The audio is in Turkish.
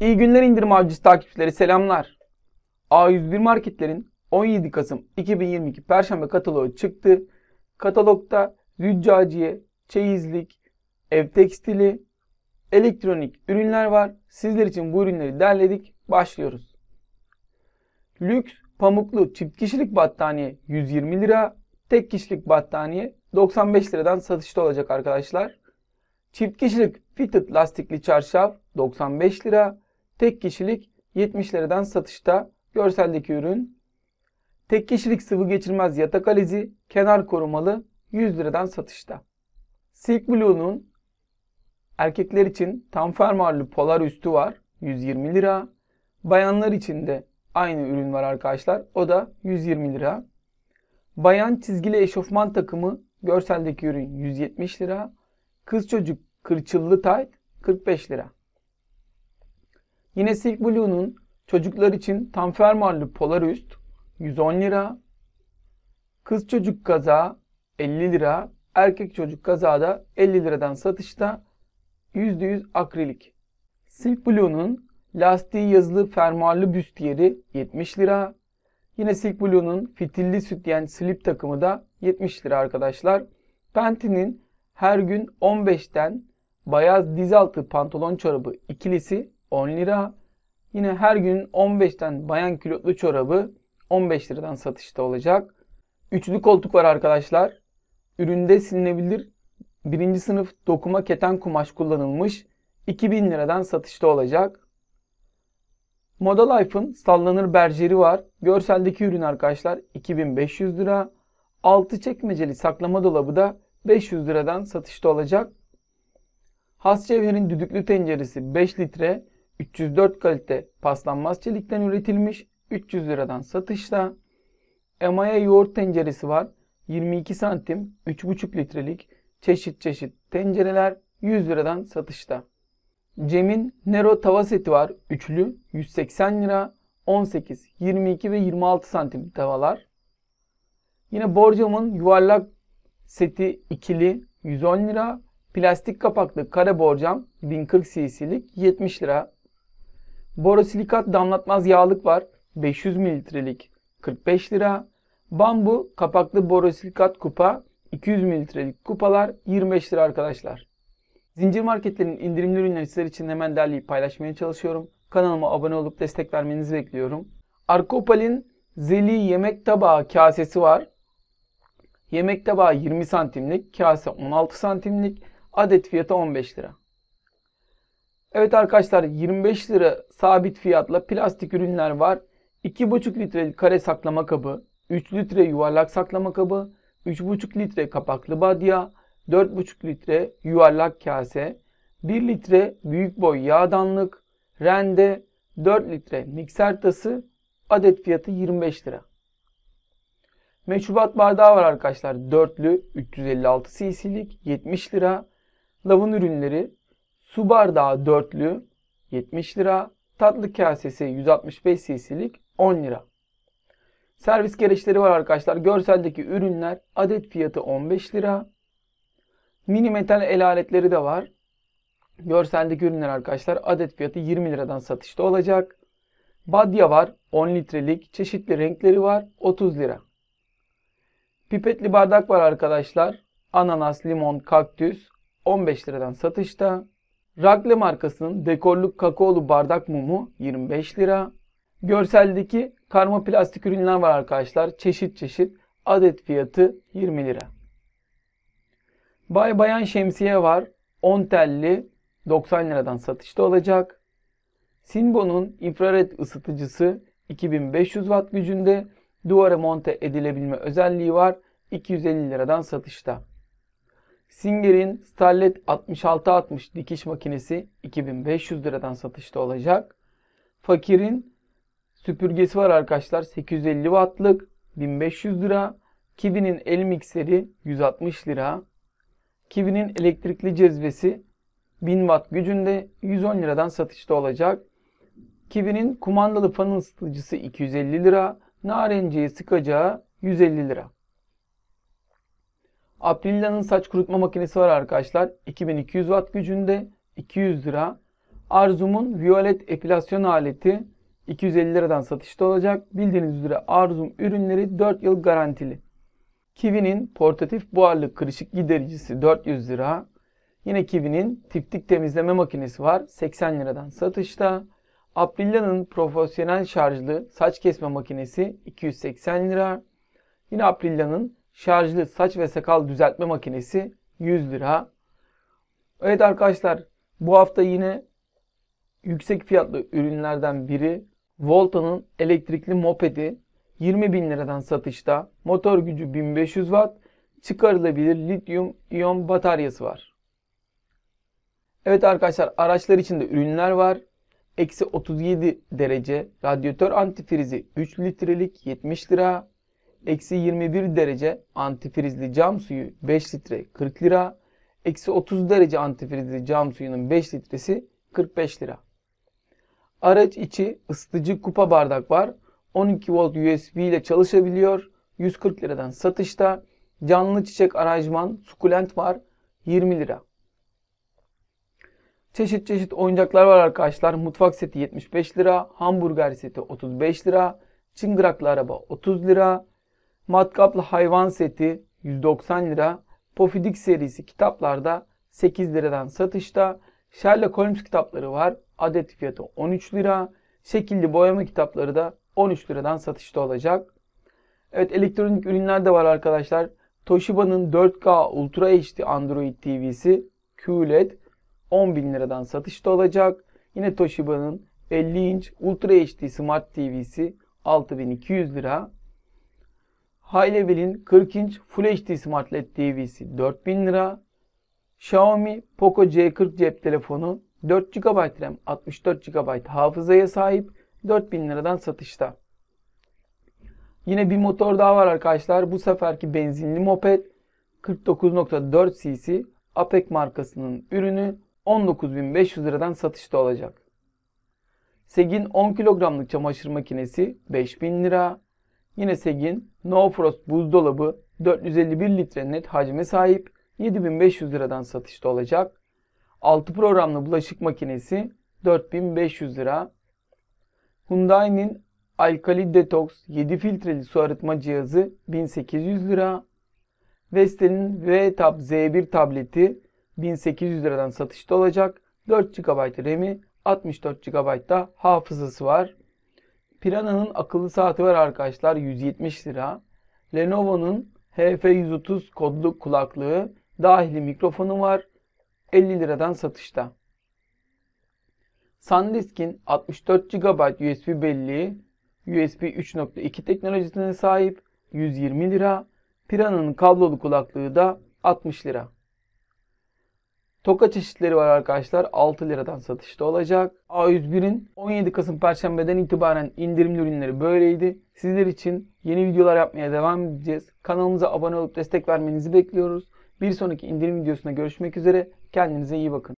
İyi günler indirim avcısı takipçileri selamlar. A101 marketlerin 17 Kasım 2022 Perşembe kataloğu çıktı. Katalogda züccaciye, çeyizlik, ev tekstili, elektronik ürünler var. Sizler için bu ürünleri derledik. Başlıyoruz. Lüks pamuklu çift kişilik battaniye 120 lira, tek kişilik battaniye 95 liradan satışta olacak arkadaşlar. Çift kişilik fitted lastikli çarşaf 95 lira. Tek kişilik 70 liradan satışta görseldeki ürün. Tek kişilik sıvı geçirmez yatak alizi kenar korumalı 100 liradan satışta. Silk Blue'nun erkekler için tam fermuarlı polar üstü var 120 lira. Bayanlar için de aynı ürün var arkadaşlar. O da 120 lira. Bayan çizgili eşofman takımı görseldeki ürün 170 lira. Kız çocuk kırçıllı tayt 45 lira. Yine Silk Blue'nun çocuklar için tam fermuarlı polar üst 110 lira. Kız çocuk kaza 50 lira. Erkek çocuk kaza da 50 liradan satışta %100 akrilik. Silk Blue'nun lastiği yazılı fermuarlı büst yeri 70 lira. Yine Silk Blue'nun fitilli sütyen slip takımı da 70 lira arkadaşlar. Penti'nin her gün 15'ten bayaz diz altı pantolon çorabı ikilisi 10 lira. Yine her gün 15'ten bayan kilotlu çorabı 15 liradan satışta olacak. Üçlü koltuk var arkadaşlar. Üründe silinebilir birinci sınıf dokuma keten kumaş kullanılmış 2000 liradan satışta olacak. Moda Life'ın sallanır berjeri var. Görseldeki ürün arkadaşlar 2500 lira. Altı çekmeceli saklama dolabı da 500 liradan satışta olacak. Hasçevher'in düdüklü tenceresi 5 litre 304 kalite paslanmaz çelikten üretilmiş 300 liradan satışta. Emaya yoğurt tenceresi var 22 santim 3,5 litrelik çeşit çeşit tencereler 100 liradan satışta. Cem'in Nero tava seti var üçlü 180 lira 18, 22 ve 26 santim tavalar. Yine borcamın yuvarlak seti ikili 110 lira. Plastik kapaklı kare borcam 1040 cc'lik 70 lira Borosilikat damlatmaz yağlık var 500 mililitrelik 45 lira. Bambu kapaklı borosilikat kupa 200 mililitrelik kupalar 25 lira arkadaşlar. Zincir marketlerin indirimli ürünleri sizler için hemen derleyip paylaşmaya çalışıyorum. Kanalıma abone olup destek vermenizi bekliyorum. Arkopal'in zeli yemek tabağı kasesi var. Yemek tabağı 20 santimlik, kase 16 santimlik, adet fiyatı 15 lira. Evet arkadaşlar 25 lira sabit fiyatla plastik ürünler var. 2,5 litre kare saklama kabı, 3 litre yuvarlak saklama kabı, 3,5 litre kapaklı badya, 4,5 litre yuvarlak kase, 1 litre büyük boy yağdanlık, rende, 4 litre mikser tası, adet fiyatı 25 lira. Meşrubat bardağı var arkadaşlar. Dörtlü 356 cc'lik 70 lira. lavun ürünleri Su bardağı dörtlü 70 lira. Tatlı kasesi 165 cc'lik 10 lira. Servis gereçleri var arkadaşlar. Görseldeki ürünler adet fiyatı 15 lira. Mini metal el aletleri de var. Görseldeki ürünler arkadaşlar adet fiyatı 20 liradan satışta olacak. Badya var 10 litrelik çeşitli renkleri var 30 lira. Pipetli bardak var arkadaşlar. Ananas, limon, kaktüs 15 liradan satışta. Ragle markasının dekorlu kakaolu bardak mumu 25 lira. Görseldeki karma plastik ürünler var arkadaşlar. Çeşit çeşit adet fiyatı 20 lira. Bay Bayan şemsiye var. 10 telli 90 liradan satışta olacak. Sinbo'nun infrared ısıtıcısı 2500 watt gücünde duvara monte edilebilme özelliği var. 250 liradan satışta. Singer'in Starlet 6660 dikiş makinesi 2500 liradan satışta olacak. Fakir'in süpürgesi var arkadaşlar 850 wattlık 1500 lira. Kiwi'nin el mikseri 160 lira. Kiwi'nin elektrikli cezvesi 1000 watt gücünde 110 liradan satışta olacak. Kiwi'nin kumandalı fan ısıtıcısı 250 lira. Narenciye sıkacağı 150 lira. Aprilia'nın saç kurutma makinesi var arkadaşlar. 2200 watt gücünde 200 lira. Arzum'un Violet epilasyon aleti 250 liradan satışta olacak. Bildiğiniz üzere Arzum ürünleri 4 yıl garantili. Kiwi'nin portatif buharlı kırışık gidericisi 400 lira. Yine Kiwi'nin tiftik temizleme makinesi var 80 liradan satışta. Aprilia'nın profesyonel şarjlı saç kesme makinesi 280 lira. Yine Aprilia'nın şarjlı saç ve sakal düzeltme makinesi 100 lira. Evet arkadaşlar bu hafta yine yüksek fiyatlı ürünlerden biri Volta'nın elektrikli mopedi 20 bin liradan satışta. Motor gücü 1500 watt çıkarılabilir lityum iyon bataryası var. Evet arkadaşlar araçlar içinde ürünler var. Eksi 37 derece radyatör antifrizi 3 litrelik 70 lira eksi 21 derece antifrizli cam suyu 5 litre 40 lira, eksi 30 derece antifrizli cam suyunun 5 litresi 45 lira. Araç içi ısıtıcı kupa bardak var. 12 volt USB ile çalışabiliyor. 140 liradan satışta. Canlı çiçek aranjman sukulent var. 20 lira. Çeşit çeşit oyuncaklar var arkadaşlar. Mutfak seti 75 lira. Hamburger seti 35 lira. Çıngıraklı araba 30 lira. Matkaplı hayvan seti 190 lira. Pofidik serisi kitaplarda 8 liradan satışta. Sherlock Holmes kitapları var. Adet fiyatı 13 lira. Şekilli boyama kitapları da 13 liradan satışta olacak. Evet elektronik ürünler de var arkadaşlar. Toshiba'nın 4K Ultra HD Android TV'si QLED 10.000 liradan satışta olacak. Yine Toshiba'nın 50 inç Ultra HD Smart TV'si 6200 lira. High-Level'in 40 inç Full HD Smart LED TV'si 4000 lira. Xiaomi Poco C40 cep telefonu 4 GB RAM 64 GB hafızaya sahip 4000 liradan satışta. Yine bir motor daha var arkadaşlar. Bu seferki benzinli moped 49.4 cc APEC markasının ürünü 19.500 liradan satışta olacak. Seg'in 10 kilogramlık çamaşır makinesi 5000 lira. Yine Segin No Frost buzdolabı 451 litre net hacme sahip 7500 liradan satışta olacak. 6 programlı bulaşık makinesi 4500 lira. Hyundai'nin Alkali Detox 7 filtreli su arıtma cihazı 1800 lira. Vestel'in v Z1 tableti 1800 liradan satışta olacak. 4 GB RAM'i 64 GB da hafızası var. Piranha'nın akıllı saati var arkadaşlar 170 lira. Lenovo'nun HF130 kodlu kulaklığı dahili mikrofonu var 50 liradan satışta. SanDisk'in 64 GB USB belleği USB 3.2 teknolojisine sahip 120 lira. Piranha'nın kablolu kulaklığı da 60 lira. Toka çeşitleri var arkadaşlar. 6 liradan satışta olacak. A101'in 17 Kasım Perşembe'den itibaren indirimli ürünleri böyleydi. Sizler için yeni videolar yapmaya devam edeceğiz. Kanalımıza abone olup destek vermenizi bekliyoruz. Bir sonraki indirim videosunda görüşmek üzere. Kendinize iyi bakın.